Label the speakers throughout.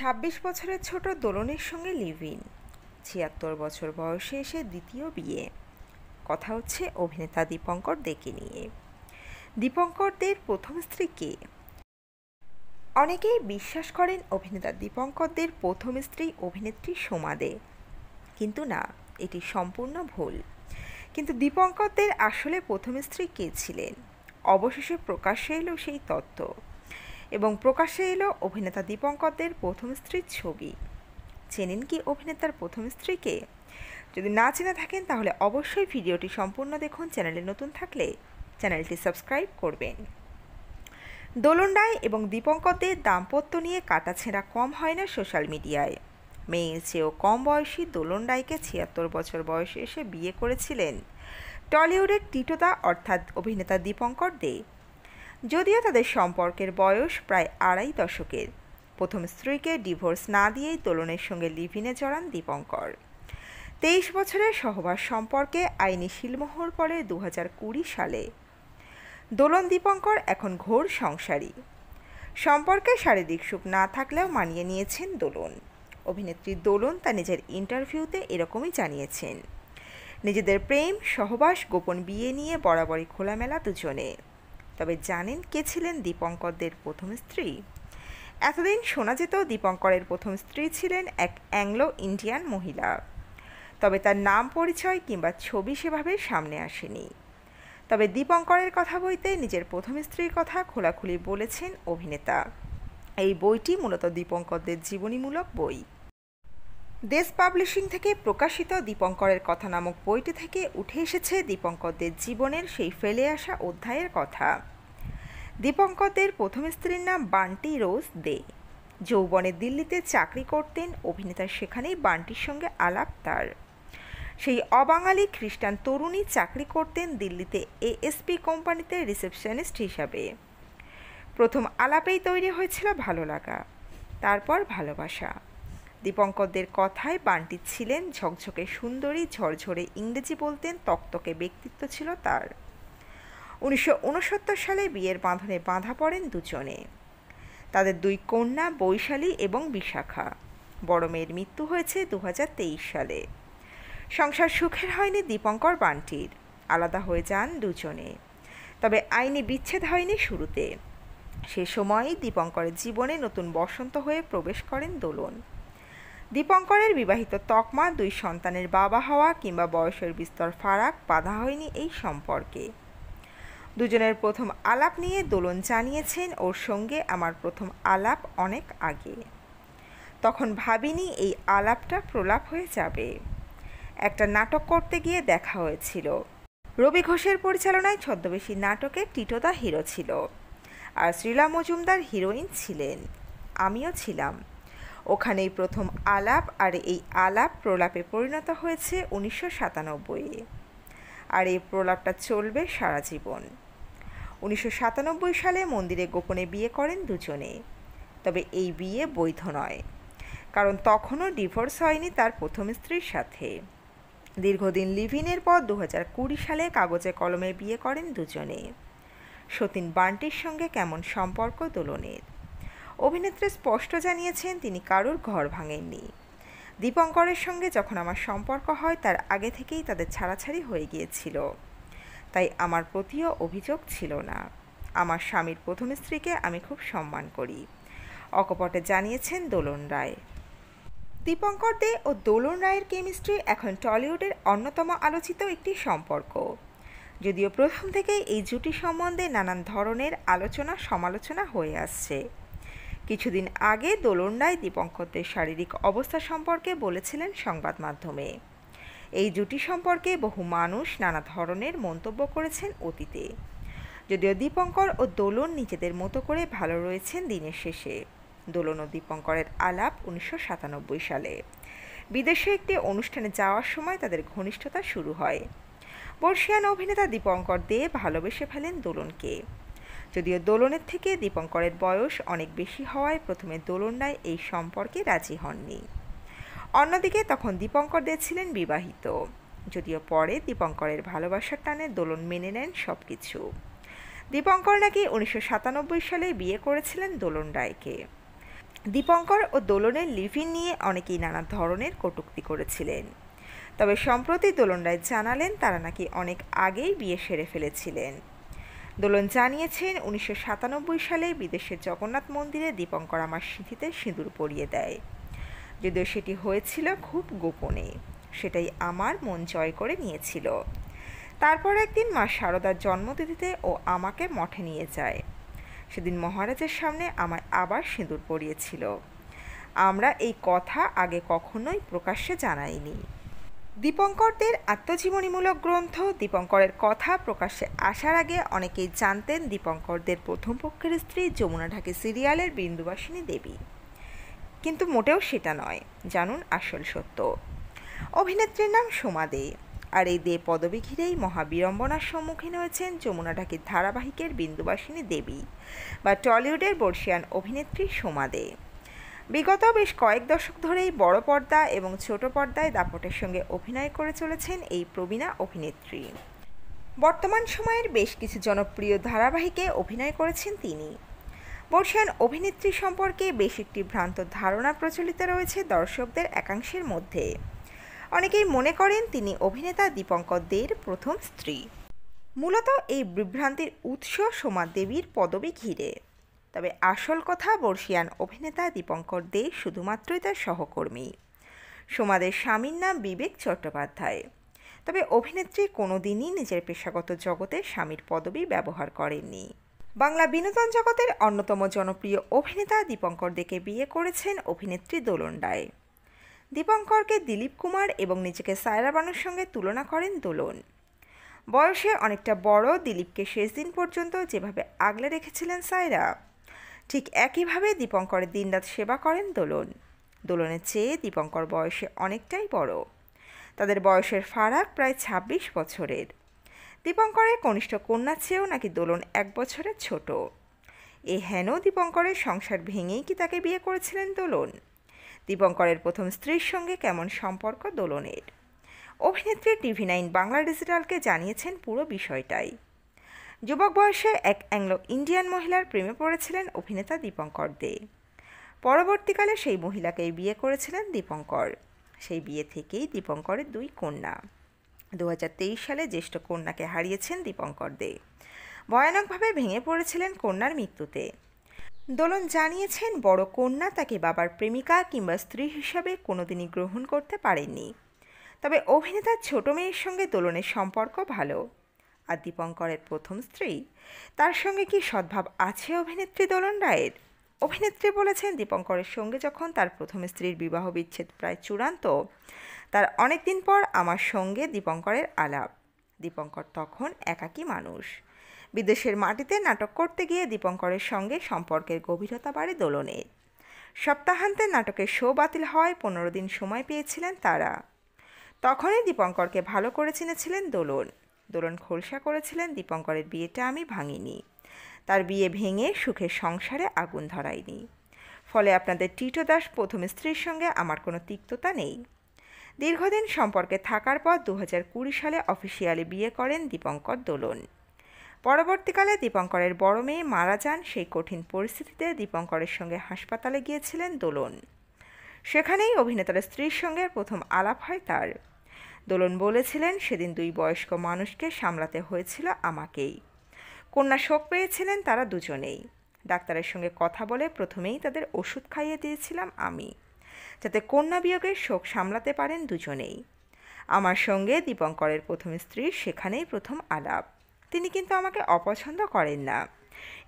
Speaker 1: ২৬ বছরের ছোট দোলনের সঙ্গে লিভিন ছিয়াত্তর বছর বয়সে এসে দ্বিতীয় বিয়ে কথা হচ্ছে অভিনেতা দীপঙ্কর দেকে নিয়ে দীপঙ্কর প্রথম স্ত্রী কে অনেকেই বিশ্বাস করেন অভিনেতা দীপঙ্কর প্রথম স্ত্রী অভিনেত্রী সোমা দে কিন্তু না এটি সম্পূর্ণ ভুল কিন্তু দীপঙ্কর আসলে প্রথম স্ত্রী কে ছিলেন অবশেষে প্রকাশ্যে এলো সেই তত্ত্ব এবং প্রকাশ্যে এলো অভিনেতা দীপঙ্করদের প্রথম স্ত্রীর ছবি চেনেন কি অভিনেতার প্রথম স্ত্রীকে যদি না চেনে থাকেন তাহলে অবশ্যই ভিডিওটি সম্পূর্ণ দেখুন চ্যানেলে নতুন থাকলে চ্যানেলটি সাবস্ক্রাইব করবেন দোলনডায় এবং দীপঙ্করদের দাম্পত্য নিয়ে কাটাছেঁড়া কম হয় না সোশ্যাল মিডিয়ায় মেয়ের চেয়েও কম বয়সী দোলন রায়কে ছিয়াত্তর বছর বয়সে এসে বিয়ে করেছিলেন টলিউডের টিটোদা অর্থাৎ অভিনেতা দীপঙ্কর দে যদিও তাদের সম্পর্কের বয়স প্রায় আড়াই দশকের প্রথম স্ত্রীকে ডিভোর্স না দিয়েই তোলনের সঙ্গে লিভিনে চড়ান দীপঙ্কর তেইশ বছরের সহবাস সম্পর্কে আইনি শিলমোহর পরে দু সালে দোলন দীপঙ্কর এখন ঘোর সংসারী সম্পর্কে শারীরিক সুখ না থাকলেও মানিয়ে নিয়েছেন দোলন অভিনেত্রী দোলন তা নিজের ইন্টারভিউতে এরকমই জানিয়েছেন নিজেদের প্রেম সহবাস গোপন বিয়ে নিয়ে বরাবরই খোলামেলা দুজনে তবে জানেন কে ছিলেন দীপঙ্করদের প্রথম স্ত্রী এতদিন শোনা যেত দীপঙ্করের প্রথম স্ত্রী ছিলেন এক অ্যাংলো ইন্ডিয়ান মহিলা তবে তার নাম পরিচয় কিংবা ছবি সেভাবে সামনে আসেনি তবে দীপঙ্করের কথা বইতে নিজের প্রথম স্ত্রীর কথা খোলাখুলি বলেছেন অভিনেতা এই বইটি মূলত দীপঙ্করদের জীবনীমূলক বই দেশ পাবলিশিং থেকে প্রকাশিত দীপঙ্করের কথা নামক বইটি থেকে উঠে এসেছে দীপঙ্করদের জীবনের সেই ফেলে আসা অধ্যায়ের কথা দীপঙ্করদের প্রথম স্ত্রীর নাম বান্টি রোজ দে যৌবনে দিল্লিতে চাকরি করতেন অভিনেতা সেখানেই বান্টির সঙ্গে আলাপ তার সেই অবাঙালি খ্রিস্টান তরুণী চাকরি করতেন দিল্লিতে এএসপি কোম্পানিতে রিসেপশনিস্ট হিসাবে প্রথম আলাপেই তৈরি হয়েছিল ভালো লাগা তারপর ভালোবাসা দীপঙ্করদের কথায় বান্টি ছিলেন ঝকঝকে সুন্দরী ঝরঝরে ইংরেজি বলতেন তক্তকে ব্যক্তিত্ব ছিল তার উনিশশো সালে বিয়ের বাঁধনে বাঁধা পড়েন দুজনে তাদের দুই কন্যা বৈশালী এবং বিশাখা বড় মেয়ের মৃত্যু হয়েছে দু সালে সংসার সুখের হয়নি দীপঙ্কর বান্টির আলাদা হয়ে যান দুজনে তবে আইনি বিচ্ছেদ হয়নি শুরুতে সে সময়ই দীপঙ্করের জীবনে নতুন বসন্ত হয়ে প্রবেশ করেন দোলন দীপঙ্করের বিবাহিত তকমা দুই সন্তানের বাবা হওয়া কিংবা বয়সের বিস্তর ফারাক বাধা হয়নি এই সম্পর্কে দুজনের প্রথম আলাপ নিয়ে দোলন জানিয়েছেন ওর সঙ্গে আমার প্রথম আলাপ অনেক আগে তখন ভাবিনি এই আলাপটা প্রলাপ হয়ে যাবে একটা নাটক করতে গিয়ে দেখা হয়েছিল রবি ঘোষের পরিচালনায় ছদ্মবেশী নাটকে টিটোদা হিরো ছিল আর শ্রীলা মজুমদার হিরোইন ছিলেন আমিও ছিলাম ওখানেই প্রথম আলাপ আর এই আলাপ প্রলাপে পরিণত হয়েছে উনিশশো সাতানব্বইয়ে আর এই প্রলাপটা চলবে সারা জীবন উনিশশো সাতানব্বই সালে মন্দিরে গোপনে বিয়ে করেন দুজনে তবে এই বিয়ে বৈধ নয় কারণ তখনও ডিভোর্স হয়নি তার প্রথম স্ত্রীর সাথে দীর্ঘদিন লিভিনের পর দু হাজার কুড়ি সালে কাগজে কলমে বিয়ে করেন দুজনে সতীন বান্টির সঙ্গে কেমন সম্পর্ক দোলনের অভিনেত্রী স্পষ্ট জানিয়েছেন তিনি কারোর ঘর ভাঙেননি দীপঙ্করের সঙ্গে যখন আমার সম্পর্ক হয় তার আগে থেকেই তাদের ছাড়াছাড়ি হয়ে গিয়েছিল তাই আমার প্রতিও অভিযোগ ছিল না আমার স্বামীর প্রথম স্ত্রীকে আমি খুব সম্মান করি অকপটে জানিয়েছেন দোলন রায় দীপঙ্কর দে ও দোলন রায়ের কেমিস্ট্রি এখন টলিউডের অন্যতম আলোচিত একটি সম্পর্ক যদিও প্রথম থেকেই এই জুটি সম্বন্ধে নানান ধরনের আলোচনা সমালোচনা হয়ে আসছে কিছুদিন আগে দোলন্ডায় দীপঙ্করদের শারীরিক অবস্থা সম্পর্কে বলেছিলেন সংবাদ মাধ্যমে এই জুটি সম্পর্কে বহু মানুষ নানা ধরনের মন্তব্য করেছেন অতীতে যদিও দীপঙ্কর ও দোলন নিজেদের মতো করে ভালো রয়েছেন দিনের শেষে দোলন ও দীপঙ্করের আলাপ উনিশশো সালে বিদেশে একটি অনুষ্ঠানে যাওয়ার সময় তাদের ঘনিষ্ঠতা শুরু হয় বর্ষিয়ান অভিনেতা দীপঙ্কর দে ভালোবেসে ফেলেন দোলনকে যদিও দোলনের থেকে দীপঙ্করের বয়স অনেক বেশি হওয়ায় প্রথমে দোলনরায় এই সম্পর্কে রাজি হননি অন্যদিকে তখন দীপঙ্কর ছিলেন বিবাহিত যদিও পরে দীপঙ্করের ভালোবাসার টানে দোলন মেনে নেন সব কিছু দীপঙ্কর নাকি উনিশশো সালে বিয়ে করেছিলেন দোলন রায়কে দীপঙ্কর ও দোলনের লিভিন নিয়ে অনেকেই নানা ধরনের কটুক্তি করেছিলেন তবে সম্প্রতি দোলন রায় জানালেন তারা নাকি অনেক আগেই বিয়ে সেরে ফেলেছিলেন দোলন জানিয়েছেন উনিশশো সালে বিদেশের জগন্নাথ মন্দিরে দীপঙ্কর আমার সিঁথিতে সিঁদুর পরিয়ে দেয় যদিও সেটি হয়েছিল খুব গোপনে সেটাই আমার মন জয় করে নিয়েছিল তারপর একদিন মা শারদার জন্মতিথিতে ও আমাকে মঠে নিয়ে যায় সেদিন মহারাজের সামনে আমায় আবার সিঁদুর পরিয়েছিল আমরা এই কথা আগে কখনোই প্রকাশ্যে জানাইনি দীপঙ্করদের আত্মজীবনীমূলক গ্রন্থ দীপঙ্করের কথা প্রকাশ্যে আসার আগে অনেকেই জানতেন দীপঙ্করদের প্রথম পক্ষের স্ত্রী যমুনা ঢাকে সিরিয়ালের বিন্দুবাসিনী দেবী কিন্তু মোটেও সেটা নয় জানুন আসল সত্য অভিনেত্রীর নাম সোমা দে আর এই দে পদবি ঘিরেই মহাবিড়ম্বনার সম্মুখীন হয়েছেন যমুনা ঢাকির ধারাবাহিকের বিন্দুবাসিনী দেবী বা টলিউডের বর্ষিয়ান অভিনেত্রী সোমা দে বিগত বেশ কয়েক দশক ধরেই বড় পর্দা এবং ছোট পর্দায় দাপটের সঙ্গে অভিনয় করে চলেছেন এই প্রবীণা অভিনেত্রী বর্তমান সময়ের বেশ কিছু জনপ্রিয় ধারাবাহিকে অভিনয় করেছেন তিনি বর্ষায়ন অভিনেত্রী সম্পর্কে বেশ একটি ভ্রান্ত ধারণা প্রচলিত রয়েছে দর্শকদের একাংশের মধ্যে অনেকেই মনে করেন তিনি অভিনেতা দীপঙ্কর দের প্রথম স্ত্রী মূলত এই বিভ্রান্তির উৎস সোমা দেবীর পদবি ঘিরে তবে আসল কথা বর্ষিয়ান অভিনেতা দীপঙ্কর দে শুধুমাত্রই তার সহকর্মী সোমাদের স্বামীর নাম বিবেক চট্টোপাধ্যায় তবে অভিনেত্রী কোনোদিনই নিজের পেশাগত জগতে স্বামীর পদবি ব্যবহার করেননি বাংলা বিনোদন জগতের অন্যতম জনপ্রিয় অভিনেতা দীপঙ্কর দেকে বিয়ে করেছেন অভিনেত্রী দোলন রায় দীপঙ্করকে দিলীপ কুমার এবং নিজেকে সায়রা বানুর সঙ্গে তুলনা করেন দোলন বয়সে অনেকটা বড় দিলীপকে শেষ দিন পর্যন্ত যেভাবে আগলে রেখেছিলেন সায়রা ঠিক একইভাবে দীপঙ্করের দিনরাত সেবা করেন দোলন দোলনের চেয়ে দীপঙ্কর বয়সে অনেকটাই বড় তাদের বয়সের ফারাক প্রায় ২৬ বছরের দীপঙ্করের কনিষ্ঠ কন্যা চেয়েও নাকি দোলন এক বছরের ছোট এ হেন দীপঙ্করের সংসার ভেঙেই কি তাকে বিয়ে করেছিলেন দোলন দীপঙ্করের প্রথম স্ত্রীর সঙ্গে কেমন সম্পর্ক দোলনের অভিনেত্রী টিভি নাইন বাংলা ডিজিটালকে জানিয়েছেন পুরো বিষয়টাই যুবক বয়সে এক অ্যাংলো ইন্ডিয়ান মহিলার প্রেমে পড়েছিলেন অভিনেতা দীপঙ্কর দে পরবর্তীকালে সেই মহিলাকেই বিয়ে করেছিলেন দীপঙ্কর সেই বিয়ে থেকেই দীপঙ্করের দুই কন্যা দু সালে জ্যেষ্ঠ কন্যাকে হারিয়েছেন দীপঙ্কর দে ভয়ানকভাবে ভেঙে পড়েছিলেন কন্যার মৃত্যুতে দোলন জানিয়েছেন বড় কন্যা তাকে বাবার প্রেমিকা কিংবা স্ত্রী হিসাবে কোনোদিনই গ্রহণ করতে পারেননি তবে অভিনেতার ছোট মেয়ের সঙ্গে দোলনের সম্পর্ক ভালো আর দীপঙ্করের প্রথম স্ত্রী তার সঙ্গে কি সদ্ভাব আছে অভিনেত্রী দোলন রায়ের অভিনেত্রী বলেছেন দীপঙ্করের সঙ্গে যখন তার প্রথম স্ত্রীর বিবাহ বিচ্ছেদ প্রায় চূড়ান্ত তার অনেক দিন পর আমার সঙ্গে দীপঙ্করের আলাপ দীপঙ্কর তখন একাকী মানুষ বিদেশের মাটিতে নাটক করতে গিয়ে দীপঙ্করের সঙ্গে সম্পর্কের গভীরতা বাড়ে দোলনে সপ্তাহান্তে নাটকের শো বাতিল হয় পনেরো দিন সময় পেয়েছিলেন তারা তখনই দীপঙ্করকে ভালো করে চিনেছিলেন দোলন দোলন খোলসা করেছিলেন দীপঙ্করের বিয়েটা আমি ভাঙিনি তার বিয়ে ভেঙে সুখের সংসারে আগুন ধরাইনি ফলে আপনাদের টিটো দাস প্রথম স্ত্রীর সঙ্গে আমার কোনো তিক্ততা নেই দীর্ঘদিন সম্পর্কে থাকার পর দু সালে অফিসিয়ালি বিয়ে করেন দীপঙ্কর দোলন পরবর্তীকালে দীপঙ্করের বড় মেয়ে মারা যান সেই কঠিন পরিস্থিতিতে দীপঙ্করের সঙ্গে হাসপাতালে গিয়েছিলেন দোলন সেখানেই অভিনেতার স্ত্রীর সঙ্গে প্রথম আলাপ হয় তার দোলন বলেছিলেন সেদিন দুই বয়স্ক মানুষকে সামলাতে হয়েছিল আমাকেই কন্যা শোক পেয়েছিলেন তারা দুজনেই ডাক্তারের সঙ্গে কথা বলে প্রথমেই তাদের ওষুধ খাইয়ে দিয়েছিলাম আমি যাতে কন্যা বিয়োগের শোক সামলাতে পারেন দুজনেই আমার সঙ্গে দীপঙ্করের প্রথম স্ত্রী সেখানেই প্রথম আলাপ তিনি কিন্তু আমাকে অপছন্দ করেন না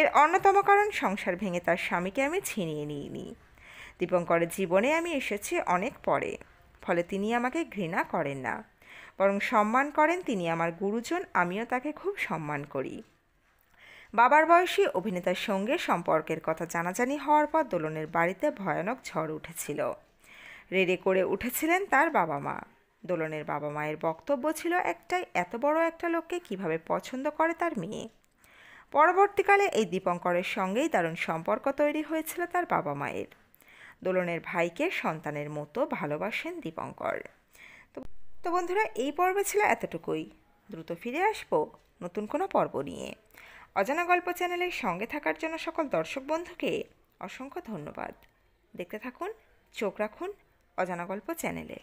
Speaker 1: এর অন্যতম কারণ সংসার ভেঙে তার স্বামীকে আমি ছিনিয়ে নিইনি দীপঙ্করের জীবনে আমি এসেছি অনেক পরে ফলে তিনি আমাকে ঘৃণা করেন না বরং সম্মান করেন তিনি আমার গুরুজন আমিও তাকে খুব সম্মান করি বাবার বয়সী অভিনেতার সঙ্গে সম্পর্কের কথা জানাজানি হওয়ার পর দোলনের বাড়িতে ভয়ানক ঝড় উঠেছিল রেড়ে করে উঠেছিলেন তার বাবা মা দোলনের বাবা মায়ের বক্তব্য ছিল একটাই এত বড় একটা লোককে কিভাবে পছন্দ করে তার মেয়ে পরবর্তীকালে এই দীপঙ্করের সঙ্গেই দারুণ সম্পর্ক তৈরি হয়েছিল তার বাবা মায়ের দোলনের ভাইকে সন্তানের মতো ভালোবাসেন দীপঙ্কর তো বন্ধুরা এই পর্ব ছিল এতটুকুই দ্রুত ফিরে আসবো নতুন কোনো পর্ব নিয়ে অজানা গল্প চ্যানেলের সঙ্গে থাকার জন্য সকল দর্শক বন্ধুকে অসংখ্য ধন্যবাদ দেখতে থাকুন চোখ রাখুন অজানা গল্প চ্যানেলে